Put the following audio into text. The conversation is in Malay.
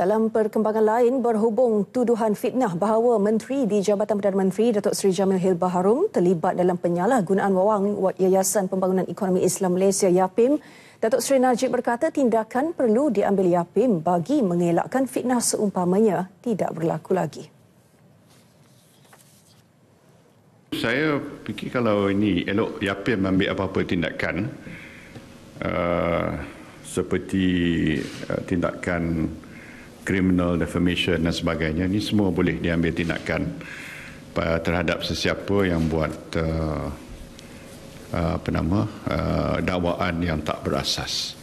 Dalam perkembangan lain berhubung tuduhan fitnah bahawa menteri di Jabatan Perdana Menteri Datuk Seri Jamil Hil Baharum terlibat dalam penyalahgunaan wawang Yayasan Pembangunan Ekonomi Islam Malaysia YAPIM, Datuk Seri Najib berkata tindakan perlu diambil YAPIM bagi mengelakkan fitnah seumpamanya tidak berlaku lagi. Saya fikir kalau ini elok YAPIM ambil apa-apa tindakan uh, seperti uh, tindakan criminal defamation dan sebagainya ini semua boleh diambil tindakan eh, terhadap sesiapa yang buat uh, apa nama uh, dakwaan yang tak berasas.